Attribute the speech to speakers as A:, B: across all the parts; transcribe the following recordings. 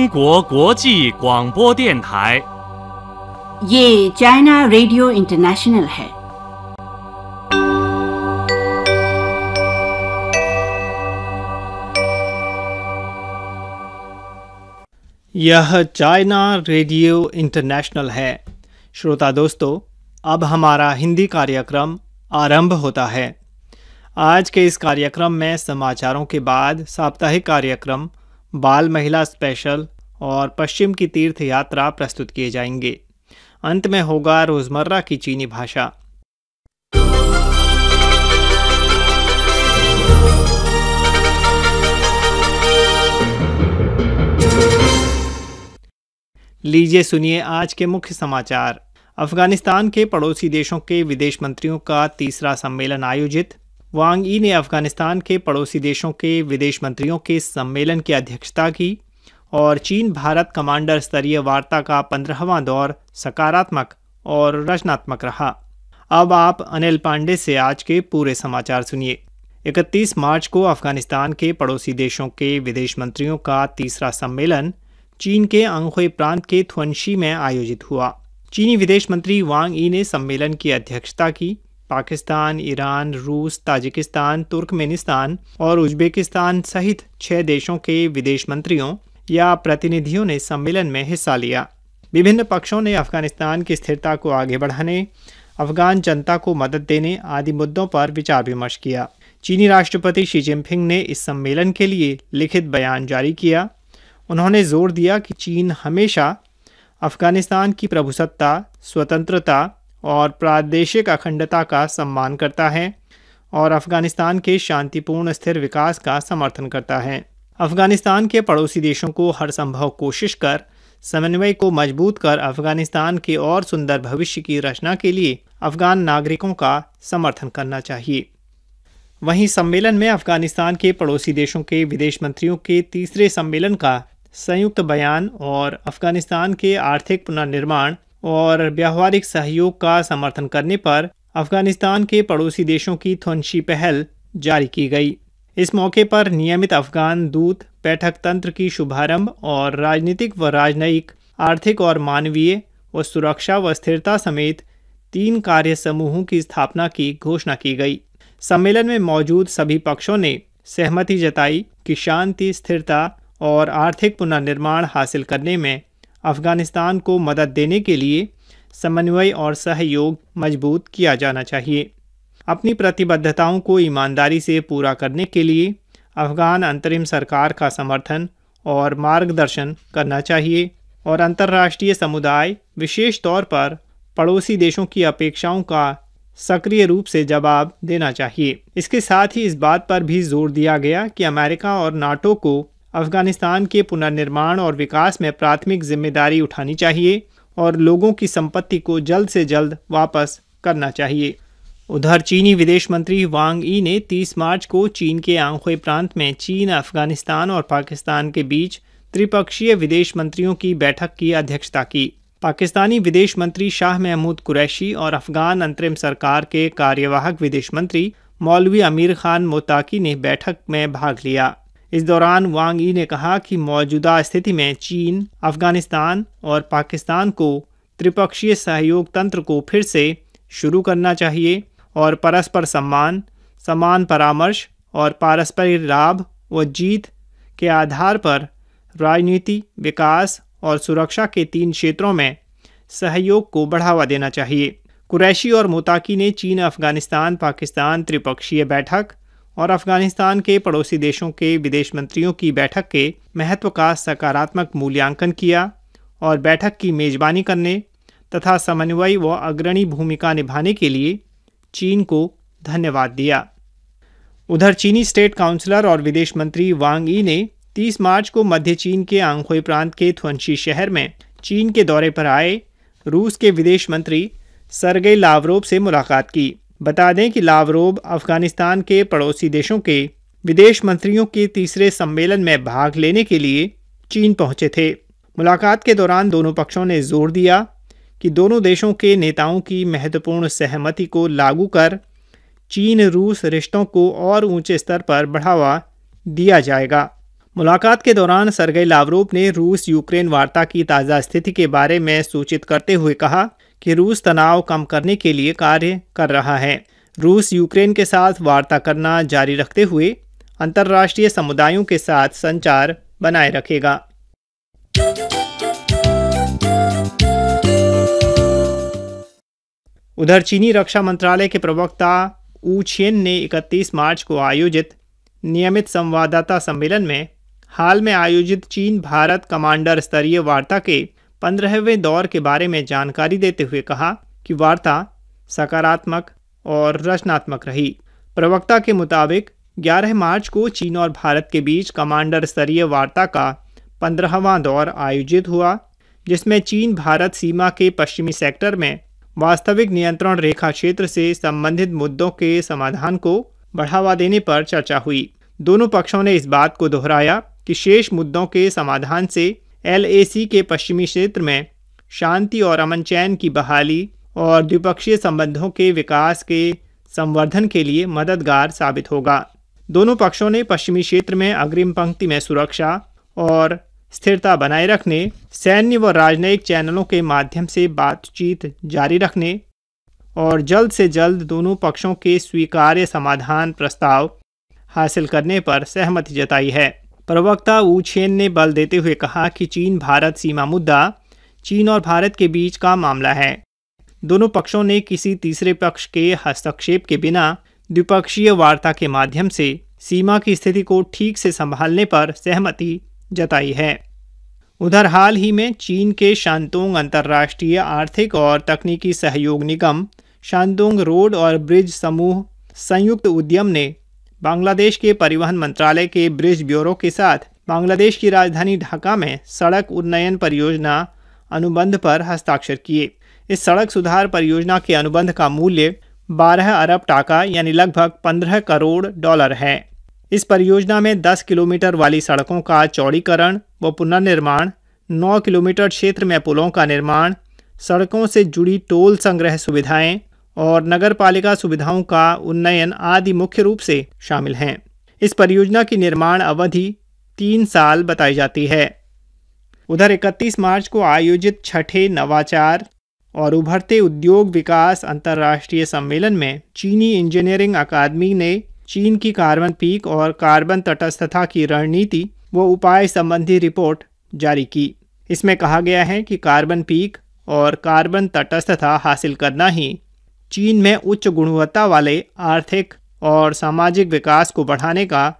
A: 中国国际广播电台。ये China radio international है यह China radio international है श्रोता दोस्तों अब हमारा हिंदी कार्यक्रम आरंभ होता है आज के इस कार्यक्रम में समाचारों के बाद साप्ताहिक कार्यक्रम बाल महिला स्पेशल और पश्चिम की तीर्थ यात्रा प्रस्तुत किए जाएंगे अंत में होगा रोज़मर्रा की चीनी भाषा लीजिए सुनिए आज के मुख्य समाचार अफगानिस्तान के पड़ोसी देशों के विदेश मंत्रियों का तीसरा सम्मेलन आयोजित वांग ई ने अफगानिस्तान के पड़ोसी देशों के विदेश मंत्रियों के सम्मेलन की अध्यक्षता की और चीन भारत कमांडर स्तरीय वार्ता का पंद्रहवां दौर सकारात्मक और रचनात्मक रहा अब आप अनिल पांडे से आज के पूरे समाचार सुनिए 31 मार्च को अफगानिस्तान के पड़ोसी देशों के विदेश मंत्रियों का तीसरा सम्मेलन चीन के अंगे प्रांत के थ्वनशी में आयोजित हुआ चीनी विदेश मंत्री वांग ई ने सम्मेलन की अध्यक्षता की पाकिस्तान ईरान रूस ताजिकिस्तान तुर्कमेनिस्तान और उज्बेकिस्तान सहित छह देशों के विदेश मंत्रियों या प्रतिनिधियों ने सम्मेलन में हिस्सा लिया विभिन्न पक्षों ने अफगानिस्तान की स्थिरता को आगे बढ़ाने अफगान जनता को मदद देने आदि मुद्दों पर विचार विमर्श किया चीनी राष्ट्रपति शी जिनपिंग ने इस सम्मेलन के लिए लिखित बयान जारी किया उन्होंने जोर दिया कि चीन हमेशा अफगानिस्तान की प्रभुसत्ता स्वतंत्रता और प्रादेशिक अखंडता का सम्मान करता है और अफ़गानिस्तान के शांतिपूर्ण स्थिर विकास का समर्थन करता है अफ़गानिस्तान के पड़ोसी देशों को हर संभव कोशिश कर समन्वय को मजबूत कर अफ़गानिस्तान के और सुंदर भविष्य की रचना के लिए अफ़गान नागरिकों का समर्थन करना चाहिए वहीं सम्मेलन में अफ़गानिस्तान के पड़ोसी देशों के विदेश मंत्रियों के तीसरे सम्मेलन का संयुक्त बयान और अफ़गानिस्तान के आर्थिक पुनर्निर्माण और व्यावहारिक सहयोग का समर्थन करने पर अफगानिस्तान के पड़ोसी देशों की थोनशी पहल जारी की गई इस मौके पर नियमित अफगान दूत बैठक तंत्र की शुभारंभ और राजनीतिक व राजनयिक आर्थिक और मानवीय व सुरक्षा व स्थिरता समेत तीन कार्य समूहों की स्थापना की घोषणा की गई सम्मेलन में मौजूद सभी पक्षों ने सहमति जताई कि शांति स्थिरता और आर्थिक पुनर्निर्माण हासिल करने में अफ़गानिस्तान को मदद देने के लिए समन्वय और सहयोग मजबूत किया जाना चाहिए अपनी प्रतिबद्धताओं को ईमानदारी से पूरा करने के लिए अफ़गान अंतरिम सरकार का समर्थन और मार्गदर्शन करना चाहिए और अंतर्राष्ट्रीय समुदाय विशेष तौर पर पड़ोसी देशों की अपेक्षाओं का सक्रिय रूप से जवाब देना चाहिए इसके साथ ही इस बात पर भी जोर दिया गया कि अमेरिका और नाटो को अफगानिस्तान के पुनर्निर्माण और विकास में प्राथमिक जिम्मेदारी उठानी चाहिए और लोगों की संपत्ति को जल्द से जल्द वापस करना चाहिए उधर चीनी विदेश मंत्री वांग ई ने 30 मार्च को चीन के आंखोई प्रांत में चीन अफगानिस्तान और पाकिस्तान के बीच त्रिपक्षीय विदेश मंत्रियों की बैठक की अध्यक्षता की पाकिस्तानी विदेश मंत्री शाह महमूद कुरैशी और अफगान अंतरिम सरकार के कार्यवाहक विदेश मंत्री मौलवी अमीर खान मोताकी ने बैठक में भाग लिया इस दौरान वांग ई ने कहा कि मौजूदा स्थिति में चीन अफगानिस्तान और पाकिस्तान को त्रिपक्षीय सहयोग तंत्र को फिर से शुरू करना चाहिए और परस्पर सम्मान समान परामर्श और पारस्परिक लाभ व जीत के आधार पर राजनीति विकास और सुरक्षा के तीन क्षेत्रों में सहयोग को बढ़ावा देना चाहिए कुरैशी और मोताकी ने चीन अफगानिस्तान पाकिस्तान त्रिपक्षीय बैठक और अफगानिस्तान के पड़ोसी देशों के विदेश मंत्रियों की बैठक के महत्व का सकारात्मक मूल्यांकन किया और बैठक की मेजबानी करने तथा समन्वय व अग्रणी भूमिका निभाने के लिए चीन को धन्यवाद दिया उधर चीनी स्टेट काउंसलर और विदेश मंत्री वांग ई ने 30 मार्च को मध्य चीन के आंखोई प्रांत के थ्वंशी शहर में चीन के दौरे पर आए रूस के विदेश मंत्री सरगे लावरोव से मुलाकात की बता दें कि लावरोब अफगानिस्तान के पड़ोसी देशों के विदेश मंत्रियों के तीसरे सम्मेलन में भाग लेने के लिए चीन पहुंचे थे मुलाकात के दौरान दोनों पक्षों ने जोर दिया कि दोनों देशों के नेताओं की महत्वपूर्ण सहमति को लागू कर चीन रूस रिश्तों को और ऊंचे स्तर पर बढ़ावा दिया जाएगा मुलाकात के दौरान सरगई लावरोव ने रूस यूक्रेन वार्ता की ताज़ा स्थिति के बारे में सूचित करते हुए कहा कि रूस तनाव कम करने के लिए कार्य कर रहा है रूस यूक्रेन के साथ वार्ता करना जारी रखते हुए अंतर्राष्ट्रीय समुदायों के साथ संचार बनाए रखेगा उधर चीनी रक्षा मंत्रालय के प्रवक्ता छेन ने 31 मार्च को आयोजित नियमित संवाददाता सम्मेलन में हाल में आयोजित चीन भारत कमांडर स्तरीय वार्ता के पंद्रहवें दौर के बारे में जानकारी देते हुए कहा कि वार्ता सकारात्मक और रचनात्मक रही प्रवक्ता के मुताबिक 11 मार्च को चीन और भारत के बीच कमांडर स्तरीय वार्ता का पंद्रहवा दौर आयोजित हुआ जिसमें चीन भारत सीमा के पश्चिमी सेक्टर में वास्तविक नियंत्रण रेखा क्षेत्र से संबंधित मुद्दों के समाधान को बढ़ावा देने पर चर्चा हुई दोनों पक्षों ने इस बात को दोहराया कि शेष मुद्दों के समाधान से एल के पश्चिमी क्षेत्र में शांति और अमन चैन की बहाली और द्विपक्षीय संबंधों के विकास के संवर्धन के लिए मददगार साबित होगा दोनों पक्षों ने पश्चिमी क्षेत्र में अग्रिम पंक्ति में सुरक्षा और स्थिरता बनाए रखने सैन्य व राजनयिक चैनलों के माध्यम से बातचीत जारी रखने और जल्द से जल्द दोनों पक्षों के स्वीकार्य समाधान प्रस्ताव हासिल करने पर सहमति जताई है प्रवक्ता वू छेन ने बल देते हुए कहा कि चीन भारत सीमा मुद्दा चीन और भारत के बीच का मामला है दोनों पक्षों ने किसी तीसरे पक्ष के हस्तक्षेप के बिना द्विपक्षीय वार्ता के माध्यम से सीमा की स्थिति को ठीक से संभालने पर सहमति जताई है उधर हाल ही में चीन के शांतोंग अंतर्राष्ट्रीय आर्थिक और तकनीकी सहयोग निगम शांतोंग रोड और ब्रिज समूह संयुक्त उद्यम ने बांग्लादेश के परिवहन मंत्रालय के ब्रिज ब्यूरो के साथ बांग्लादेश की राजधानी ढाका में सड़क उन्नयन परियोजना अनुबंध पर हस्ताक्षर किए इस सड़क सुधार परियोजना के अनुबंध का मूल्य 12 अरब टाका यानी लगभग 15 करोड़ डॉलर है इस परियोजना में 10 किलोमीटर वाली सड़कों का चौड़ीकरण व पुनर्निर्माण 9 किलोमीटर क्षेत्र में पुलों का निर्माण सड़कों से जुड़ी टोल संग्रह सुविधाएं और नगर पालिका सुविधाओं का उन्नयन आदि मुख्य रूप से शामिल हैं इस परियोजना की निर्माण अवधि तीन साल बताई जाती है उधर 31 मार्च को आयोजित छठे नवाचार और उभरते उद्योग विकास अंतर्राष्ट्रीय सम्मेलन में चीनी इंजीनियरिंग अकादमी ने चीन की कार्बन पीक और कार्बन तटस्थता की रणनीति व उपाय संबंधी रिपोर्ट जारी की इसमें कहा गया है कि कार्बन पीक और कार्बन तटस्थता हासिल करना ही चीन में उच्च गुणवत्ता वाले आर्थिक और सामाजिक विकास को बढ़ाने का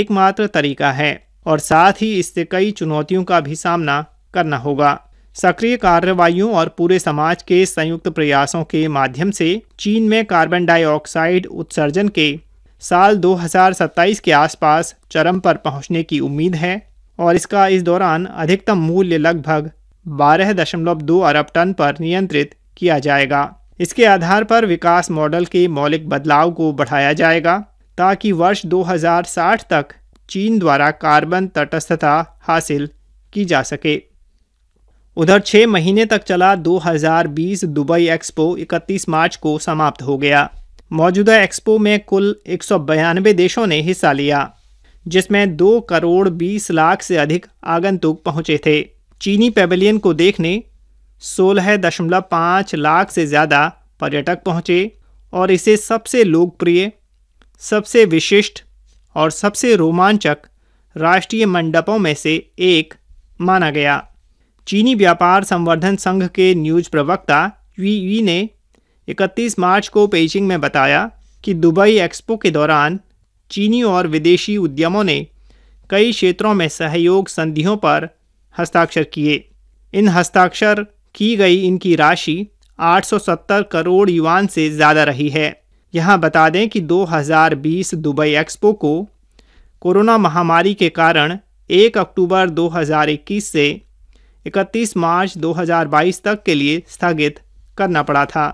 A: एकमात्र तरीका है और साथ ही इससे कई चुनौतियों का भी सामना करना होगा सक्रिय कार्रवाइयों और पूरे समाज के संयुक्त प्रयासों के माध्यम से चीन में कार्बन डाइऑक्साइड उत्सर्जन के साल 2027 के आसपास चरम पर पहुंचने की उम्मीद है और इसका इस दौरान अधिकतम मूल्य लगभग दो अरब टन पर नियंत्रित किया जाएगा इसके आधार पर विकास मॉडल के मौलिक बदलाव को बढ़ाया जाएगा ताकि वर्ष 2060 तक चीन द्वारा कार्बन तटस्थता हासिल की जा सके उधर छः महीने तक चला 2020 दुबई एक्सपो 31 मार्च को समाप्त हो गया मौजूदा एक्सपो में कुल एक देशों ने हिस्सा लिया जिसमें दो करोड़ बीस लाख से अधिक आगंतुक पहुंचे थे चीनी पेवेलियन को देखने सोलह दशमलव पाँच लाख से ज़्यादा पर्यटक पहुँचे और इसे सबसे लोकप्रिय सबसे विशिष्ट और सबसे रोमांचक राष्ट्रीय मंडपों में से एक माना गया चीनी व्यापार संवर्धन संघ के न्यूज प्रवक्ता वी वी ने 31 मार्च को पेजिंग में बताया कि दुबई एक्सपो के दौरान चीनी और विदेशी उद्यमों ने कई क्षेत्रों में सहयोग संधियों पर हस्ताक्षर किए इन हस्ताक्षर की गई इनकी राशि 870 करोड़ युवान से ज़्यादा रही है यहाँ बता दें कि 2020 दुबई एक्सपो को कोरोना महामारी के कारण 1 अक्टूबर 2021 से 31 मार्च 2022 तक के लिए स्थगित करना पड़ा था